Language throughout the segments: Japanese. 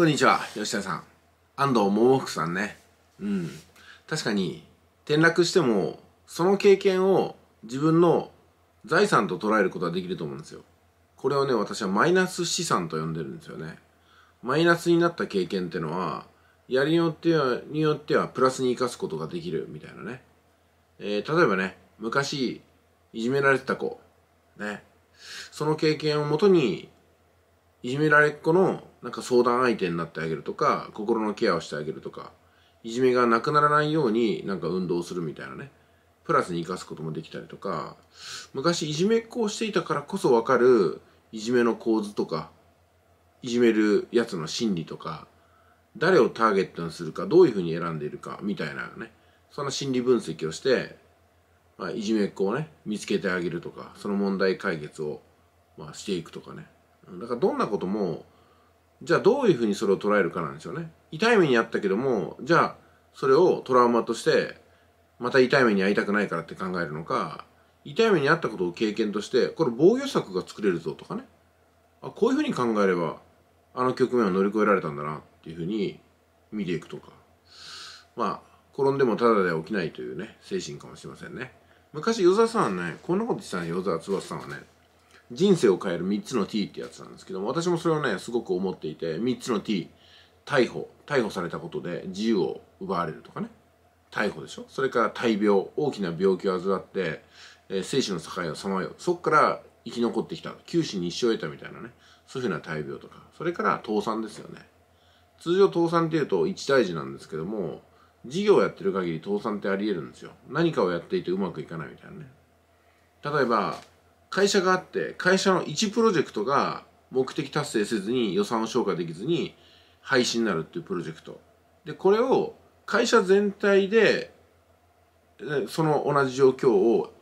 こんにちは、吉田さん。安藤桃福さんね。うん。確かに、転落しても、その経験を自分の財産と捉えることはできると思うんですよ。これをね、私はマイナス資産と呼んでるんですよね。マイナスになった経験ってのは、やりによっては、によってはプラスに生かすことができるみたいなね。えー、例えばね、昔、いじめられてた子、ね。その経験をもとに、いじめられっ子のなんか相談相手になってあげるとか心のケアをしてあげるとかいじめがなくならないようになんか運動するみたいなねプラスに生かすこともできたりとか昔いじめっ子をしていたからこそわかるいじめの構図とかいじめるやつの心理とか誰をターゲットにするかどういうふうに選んでいるかみたいなねその心理分析をして、まあ、いじめっ子をね見つけてあげるとかその問題解決を、まあ、していくとかねだからどんなこともじゃあどういうふうにそれを捉えるかなんですよね痛い目にあったけどもじゃあそれをトラウマとしてまた痛い目に遭いたくないからって考えるのか痛い目に遭ったことを経験としてこれ防御策が作れるぞとかねあこういうふうに考えればあの局面を乗り越えられたんだなっていうふうに見ていくとかまあ転んでもただでは起きないというね精神かもしれませんね昔与沢さんはねこんなこと言ってたね与沢翼さんはね人生を変える3つの T ってやつなんですけども私もそれをねすごく思っていて3つの T 逮捕逮捕されたことで自由を奪われるとかね逮捕でしょそれから大病大きな病気を患って、えー、生死の境をさまようそこから生き残ってきた九死に一生を得たみたいなねそういうふうな大病とかそれから倒産ですよね通常倒産っていうと一大事なんですけども事業をやってる限り倒産ってありえるんですよ何かをやっていてうまくいかないみたいなね例えば会社があって会社の1プロジェクトが目的達成せずに予算を消化できずに廃止になるっていうプロジェクトでこれを会社全体でその同じ状況を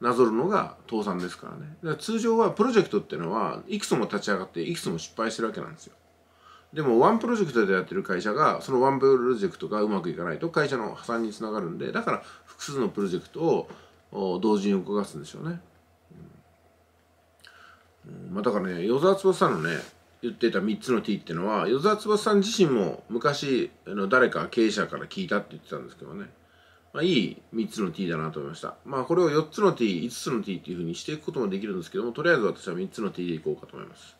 なぞるのが倒産ですからねら通常はプロジェクトっていうのはいくつも立ち上がっていくつも失敗してるわけなんですよでもワンプロジェクトでやってる会社がそのワンプロジェクトがうまくいかないと会社の破産につながるんでだから複数のプロジェクトを同時に動かすんでしょうねまあ、だからね与沢翼さんのね言ってた3つの T ってのは与沢翼さん自身も昔あの誰か経営者から聞いたって言ってたんですけどね、まあ、いい3つの T だなと思いましたまあこれを4つの T5 つの T っていうふうにしていくこともできるんですけどもとりあえず私は3つの T でいこうかと思います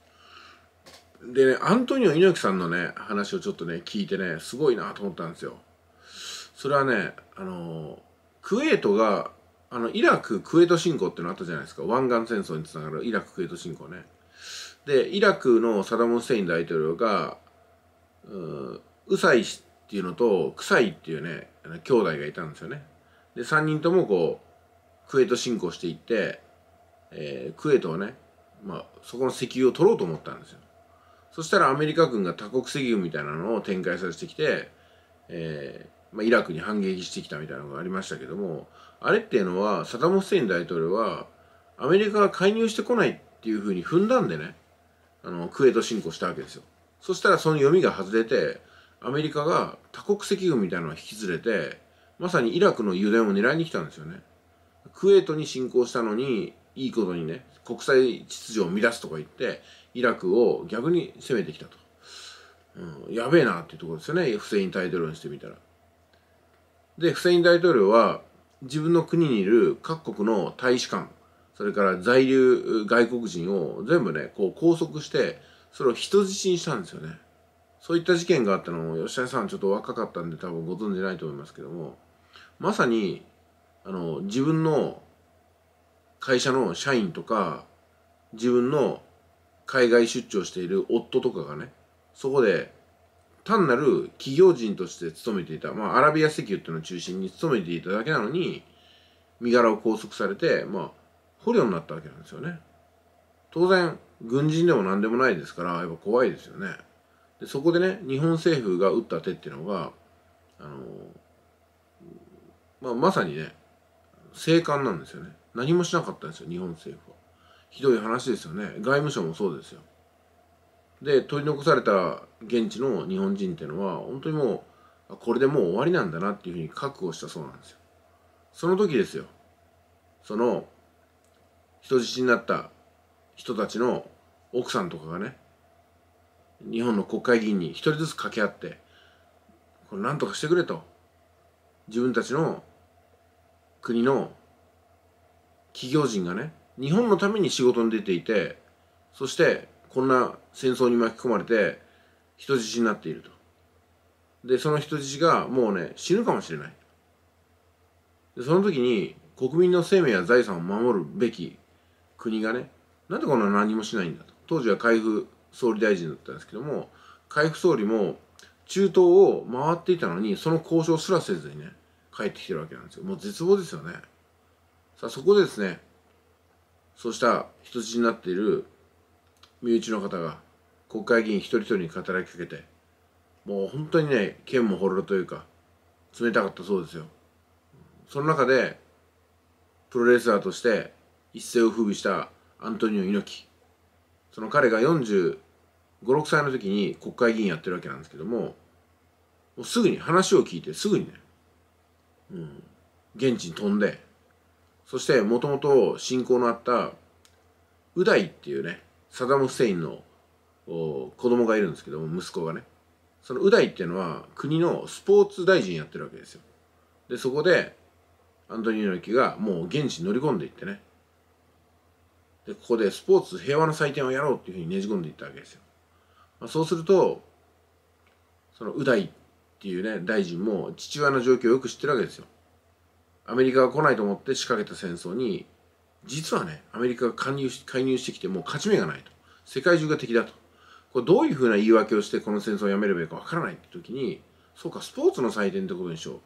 でねアントニオ猪木さんのね話をちょっとね聞いてねすごいなと思ったんですよそれはねあのクウェートがあのイラククエート侵攻ってのあったじゃないですか湾岸戦争につながるイラククエート侵攻ねでイラクのサダム・スセイン大統領がウサイっていうのとクサイっていうね兄弟がいたんですよねで3人ともこうクエート侵攻していって、えー、クエートをね、まあ、そこの石油を取ろうと思ったんですよそしたらアメリカ軍が多国石油みたいなのを展開させてきて、えまあ、イラクに反撃してきたみたいなのがありましたけどもあれっていうのはサダム・フセイン大統領はアメリカが介入してこないっていうふうに踏んだんでねあのクウェート侵攻したわけですよそしたらその読みが外れてアメリカが多国籍軍みたいなのを引き連れてまさにイラクの油田を狙いに来たんですよねクウェートに侵攻したのにいいことにね国際秩序を乱すとか言ってイラクを逆に攻めてきたと、うん、やべえなっていうところですよねフセイン大統領にしてみたらでフセイン大統領は自分の国にいる各国の大使館それから在留外国人を全部ねこう拘束してそれを人質にしたんですよねそういった事件があったのを吉谷さんちょっと若かったんで多分ご存じないと思いますけどもまさにあの自分の会社の社員とか自分の海外出張している夫とかがねそこで単なる企業人として勤めていた、まあ、アラビア石油っていうのを中心に勤めていただけなのに身柄を拘束されて、まあ、捕虜になったわけなんですよね当然軍人でも何でもないですからやっぱ怖いですよねでそこでね日本政府が打った手っていうのがあの、まあ、まさにね静観なんですよね何もしなかったんですよ日本政府はひどい話ですよね外務省もそうですよで取り残された現地の日本人っていうのは本当にもうこれでもう終わりなんだなっていうふうに覚悟したそうなんですよその時ですよその人質になった人たちの奥さんとかがね日本の国会議員に一人ずつ掛け合ってこれ何とかしてくれと自分たちの国の企業人がね日本のために仕事に出ていてそしてこんな戦争に巻き込まれて人質になっているとでその人質がもうね死ぬかもしれないでその時に国民の生命や財産を守るべき国がねなんでこんな何もしないんだと当時は海部総理大臣だったんですけども海部総理も中東を回っていたのにその交渉すらせずにね帰ってきてるわけなんですよもう絶望ですよねさあそこでですねそうした人質になっている身内の方が国会議員一人一人に働きかけてもう本当にね剣もほろというか冷たかったそうですよその中でプロレスラーとして一世を風靡したアントニオ猪木その彼が456歳の時に国会議員やってるわけなんですけどももうすぐに話を聞いてすぐにね、うん、現地に飛んでそしてもともと親交のあったウダイっていうねサダム・フセインの子供がいるんですけども息子がねそのウダイっていうのは国のスポーツ大臣やってるわけですよでそこでアントニオ猪木がもう現地に乗り込んでいってねでここでスポーツ平和の祭典をやろうっていうふうにねじ込んでいったわけですよ、まあ、そうするとそのウダイっていうね大臣も父親の状況をよく知ってるわけですよアメリカが来ないと思って仕掛けた戦争に実はねアメリカが介入し介入してきてもう勝ち目がないと世界中が敵だとこれどういうふうな言い訳をしてこの戦争をやめればいいかわからないって時にそうかスポーツの祭典ってことにしようっ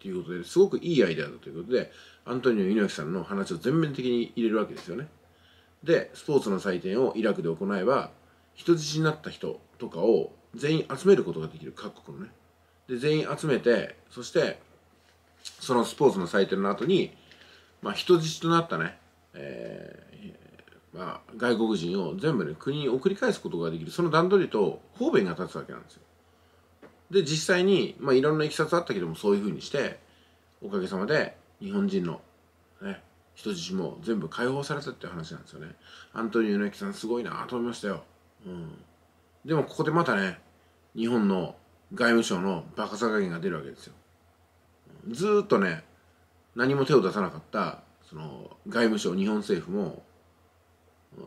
ていうことですごくいいアイデアだということでアントニオ猪木さんの話を全面的に入れるわけですよね。でスポーツの祭典をイラクで行えば人質になった人とかを全員集めることができる各国のね。で全員集めてそしてそのスポーツの祭典の後に、まあ、人質となったねえー、まあ、外国人を全部ね国に送り返すことができるその段取りと方便が立つわけなんですよで実際に、まあ、いろんないきさつあったけどもそういうふうにしておかげさまで日本人の、ね、人質も全部解放されたって話なんですよねアントニオ猪木さんすごいなと思いましたよ、うん、でもここでまたね日本の外務省のバカさ加減が出るわけですよずっとね何も手を出さなかったその外務省日本政府も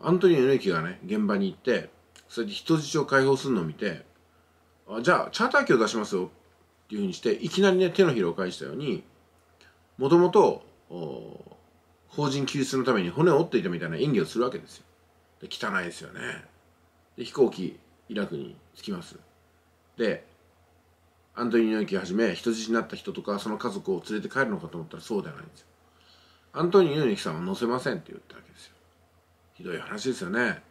アントニオ猪木がね現場に行ってそれで人質を解放するのを見てあじゃあチャーター機を出しますよっていうふうにしていきなりね手のひらを返したようにもともと邦人救出のために骨を折っていたみたいな演技をするわけですよで汚いですよねで飛行機イラクに着きますでアントニオ猪木はじめ人質になった人とかその家族を連れて帰るのかと思ったらそうではないんですよアントニオ猪木さんは載せませんって言ったわけですよひどい話ですよね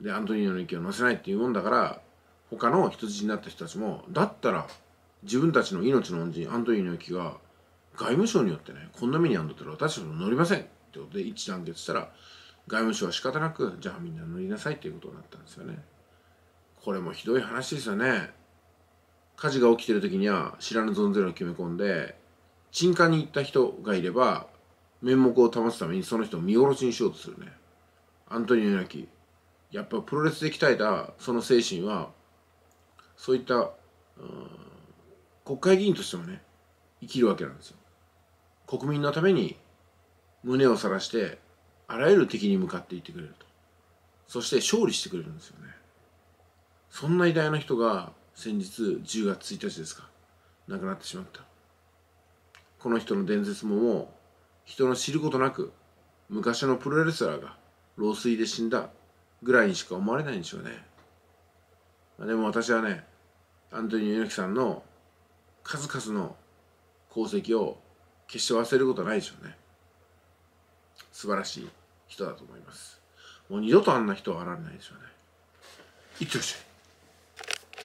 でアントニオ猪木を載せないっていうもんだから他の人質になった人たちもだったら自分たちの命の恩人アントニオ猪木が外務省によってねこんな目に遭うんだったら私たちも乗りませんってことで一致団結したら外務省は仕方なくじゃあみんな乗りなさいっていうことになったんですよねこれもひどい話ですよね火事が起きてる時には知らぬ存ぜを決め込んで鎮火に行った人がいれば面目を保つためにその人を見殺しにしようとするねアントニオ猪木やっぱプロレスで鍛えたその精神はそういった、うん、国会議員としてもね生きるわけなんですよ国民のために胸を晒してあらゆる敵に向かっていってくれるとそして勝利してくれるんですよねそんな偉大な人が先日10月1日ですか亡くなってしまったこの人の伝説ももう人の知ることなく昔のプロレスラーが老衰で死んだぐらいにしか思われないんでしょうねでも私はねアントニオ猪木さんの数々の功績を決して忘れることはないでしょうね素晴らしい人だと思いますもう二度とあんな人は現れないでしょうねいってらっしゃい